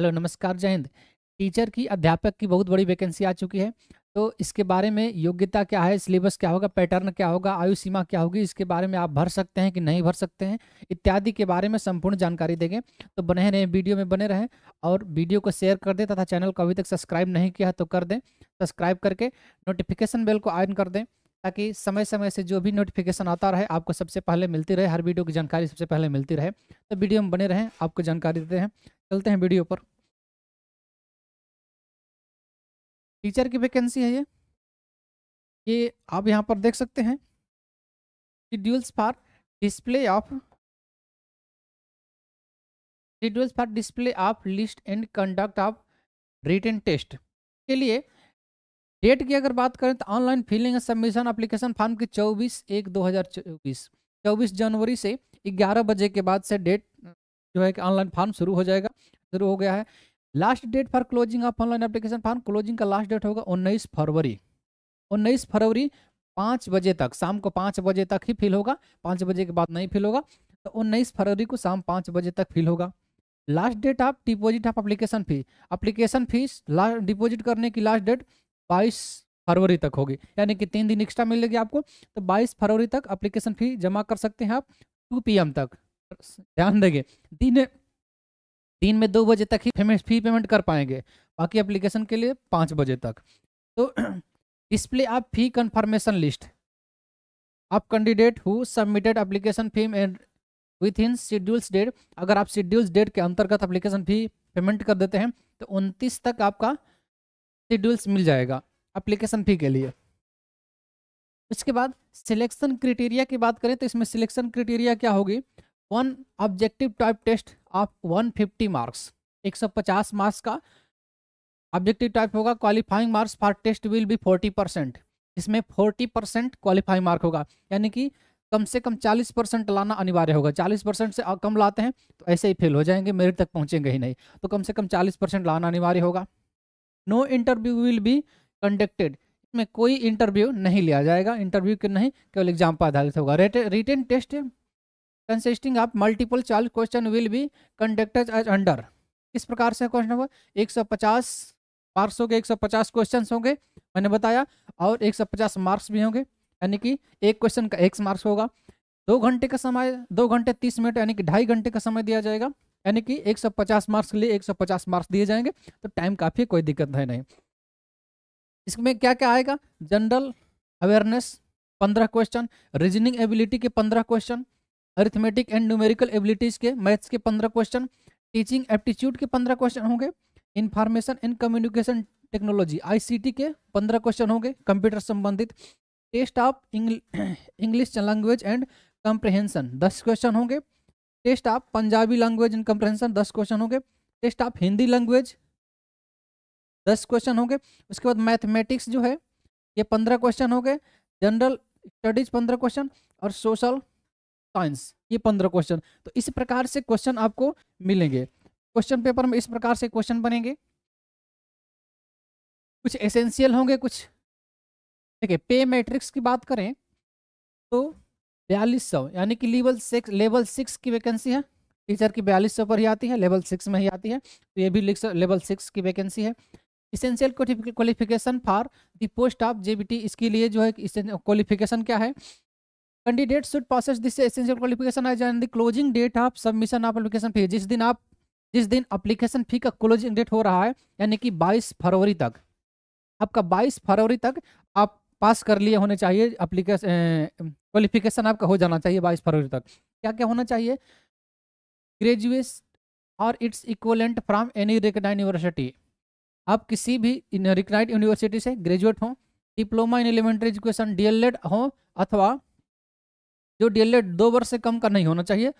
hello नमस्कार जय Hind teacher की अध्यापक की बहुत बड़ी वैकेंसी आ चुकी है तो इसके बारे में योग्यता क्या है सिलेबस क्या होगा पैटर्न क्या होगा आयु सीमा क्या होगी इसके बारे में आप भर सकते हैं कि नहीं भर सकते हैं इत्यादि के बारे में संपूर्ण जानकारी देंगे तो बने रहें वीडियो में बने रहें और वीडियो को शेयर कर दें तथा चैनल को अभी तक सब्सक्राइब नहीं किया तो कर दें सब्सक्राइब करके नोटिफिकेशन बेल को ऑन कर दें ताकि समय समय से जो भी नोटिफिकेशन आता रहे आपको सबसे पहले मिलती रहे हर वीडियो की जानकारी सबसे पहले मिलती रहे तो वीडियो में बने रहें आपको जानकारी देते हैं चलते हैं वीडियो पर टीचर की वैकेंसी है ये ये आप यहाँ पर देख सकते हैं schedules for display of schedules for display of list and conduct of written test के लिए डेट की अगर बात करें तो online filling and submission application form की 24 एक 2024 24 जनवरी से 11 बजे के बाद से डेट जो है कि ऑनलाइन फॉर्म शुरू हो जाएगा शुरू हो गया है last date for closing of online application form closing का लास्ट डेट होगा उन्नीस फरवरी उन्नीस फरवरी पाँच बजे तक शाम को पाँच बजे तक ही फिल होगा पाँच बजे के बाद नहीं फिल होगा तो उन्नीस फरवरी को शाम पाँच बजे तक फिल होगा last date of deposit of application fee application fees last deposit करने की लास्ट डेट बाईस फरवरी तक होगी यानी कि तीन दिन एक्स्ट्रा मिलेगी आपको तो 22 फरवरी तक अप्लीकेशन फी जमा कर सकते हैं आप 2 पीएम तक ध्यान देंगे दिन दिन में दो बजे तक ही पेमेंट फी पेमेंट कर पाएंगे बाकी एप्लीकेशन के लिए पाँच बजे तक तो डिस्प्ले आप फी कन्फर्मेशन लिस्ट आप candidate who submitted application fee and within schedules date अगर आप शेड्यूल्स डेट के अंतर्गत एप्लीकेशन फी पेमेंट कर देते हैं तो उनतीस तक आपका शेड्यूल्स मिल जाएगा एप्लीकेशन फ़ी के लिए उसके बाद सिलेक्शन क्रिटेरिया की बात करें तो इसमें सिलेक्शन क्रिटेरिया क्या होगी one objective type test of 150 marks 150 marks का ऑब्जेक्टिव टाइप होगा qualifying marks for test will be 40 percent इसमें 40 परसेंट क्वालिफाइंग मार्क होगा यानी कि कम से कम 40 परसेंट लाना अनिवार्य होगा 40 परसेंट से कम लाते हैं तो ऐसे ही फेल हो जाएंगे मेरिट तक पहुंचेंगे ही नहीं तो कम से कम चालीस परसेंट लाना अनिवार्य होगा no interview will be conducted इसमें कोई इंटरव्यू नहीं लिया जाएगा इंटरव्यू के नहीं केवल एग्जाम पर आधारित होगा written test consisting of multiple चार्ज question will be conducted as under किस प्रकार से क्वेश्चन होगा एक सौ पचास मार्क्स हो गए एक सौ पचास क्वेश्चन होंगे मैंने बताया और एक सौ पचास मार्क्स भी होंगे यानी कि एक क्वेश्चन का एक मार्क्स होगा दो घंटे का समय दो घंटे तीस मिनट यानी कि ढाई घंटे का समय दिया जाएगा यानी कि 150 मार्क्स के लिए 150 मार्क्स दिए जाएंगे तो टाइम काफ़ी कोई दिक्कत है नहीं इसमें क्या क्या आएगा जनरल अवेयरनेस पंद्रह क्वेश्चन रीजनिंग एबिलिटी के पंद्रह question arithmetic and numerical abilities के मैथ्स के पंद्रह क्वेश्चन टीचिंग एप्टीट्यूड के पंद्रह क्वेश्चन होंगे information and communication technology ICT के पंद्रह क्वेश्चन होंगे कंप्यूटर संबंधित test of English language and comprehension दस क्वेश्चन होंगे test of Punjabi language and comprehension दस क्वेश्चन होंगे टेस्ट ऑफ हिंदी लैंग्वेज दस क्वेश्चन होंगे उसके बाद मैथमेटिक्स जो है ये पंद्रह क्वेश्चन होंगे जनरल स्टडीज पंद्रह क्वेश्चन और सोशल साइंस ये पंद्रह क्वेश्चन तो इस प्रकार से क्वेश्चन आपको मिलेंगे क्वेश्चन पेपर में इस प्रकार से क्वेश्चन बनेंगे कुछ एसेंशियल होंगे कुछ ठीक है पे मैट्रिक्स की बात करें तो बयालीस सौ यानी कि लेवल सिक्स लेवल सिक्स की वैकेंसी है टीचर की बयालीस सौ पर ही आती है लेवल सिक्स में ही आती है तो ये भी लेवल सिक्स की वैकेंसी है essential qualification for the post of J इसके लिए जो है क्वालिफिकेशन क्या है candidate should possess this essential qualification as and the closing date of submission of application fee जिस दिन आप जिस दिन अप्लीकेशन फी का क्लोजिंग डेट हो रहा है यानी कि 22 फरवरी तक आपका 22 फरवरी तक आप पास कर लिए होने चाहिए अप्लीकेशन क्वालिफिकेशन आपका हो जाना चाहिए 22 फरवरी तक क्या क्या होना चाहिए ग्रेजुएट और its equivalent from any recognised university आप किसी भी रिकनाइड यूनिवर्सिटी से ग्रेजुएट हों diploma in elementary education D हो अथवा जो डीएलएड दो वर्ष से कम का नहीं होना चाहिए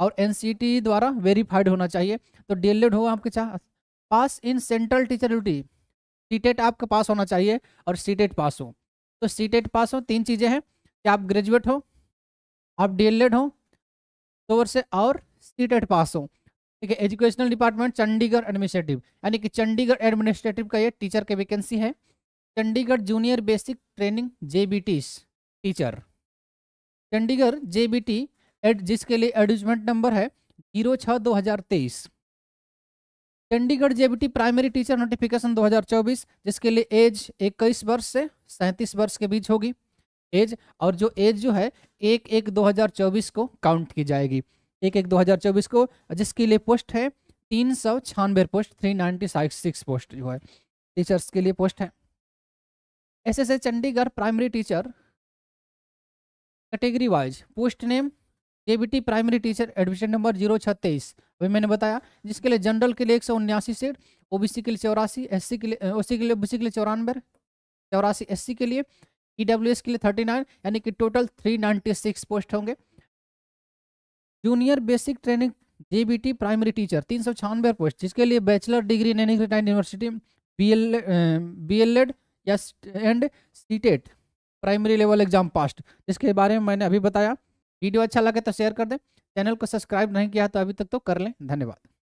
और एन e द्वारा वेरीफाइड होना चाहिए तो डी होगा आपके चाह पास इन सेंट्रल टीचर ड्यूटी सी आपका पास होना चाहिए और सी पास e हो तो सी पास e हो तीन चीज़ें हैं कि आप ग्रेजुएट हो आप एड हो दो वर्ष से और सी पास हो ठीक है एजुकेशनल डिपार्टमेंट चंडीगढ़ एडमिनिस्ट्रेटिव यानी कि चंडीगढ़ एडमिनिस्ट्रेटिव का ये टीचर के वैकेंसी है Chandigarh junior basic training J teacher Chandigarh J B T एड जिसके लिए एडजमेंट नंबर है जीरो छः दो हज़ार तेईस चंडीगढ़ जे प्राइमरी टीचर नोटिफिकेशन 2024 जिसके लिए एज इक्कीस वर्ष से सैंतीस वर्ष के बीच होगी एज और जो एज जो है एक एक 2024 को काउंट की जाएगी एक एक 2024 को जिसके लिए पोस्ट है तीन सौ छानबे post three ninety six post जो है टीचर्स के लिए पोस्ट है ऐसे एस Chandigarh primary teacher category wise post name T primary teacher admission number zero छत्तीस अभी मैंने बताया जिसके लिए जनरल के लिए एक सौ उन्यासी सीट सी के लिए चौरासी सी के लिए सी के लिए सी के लिए चौरानवे चौरासी सी के लिए ई e के लिए थर्टी नाइन यानी कि total three ninety six post होंगे junior basic training T primary teacher तीन सौ छियानवे पोस्ट जिसके लिए bachelor degree in university B L B L ed या and C TET primary level exam passed जिसके बारे में मैंने अभी बताया वीडियो अच्छा लगे तो शेयर कर दें चैनल को सब्सक्राइब नहीं किया तो अभी तक तो कर लें धन्यवाद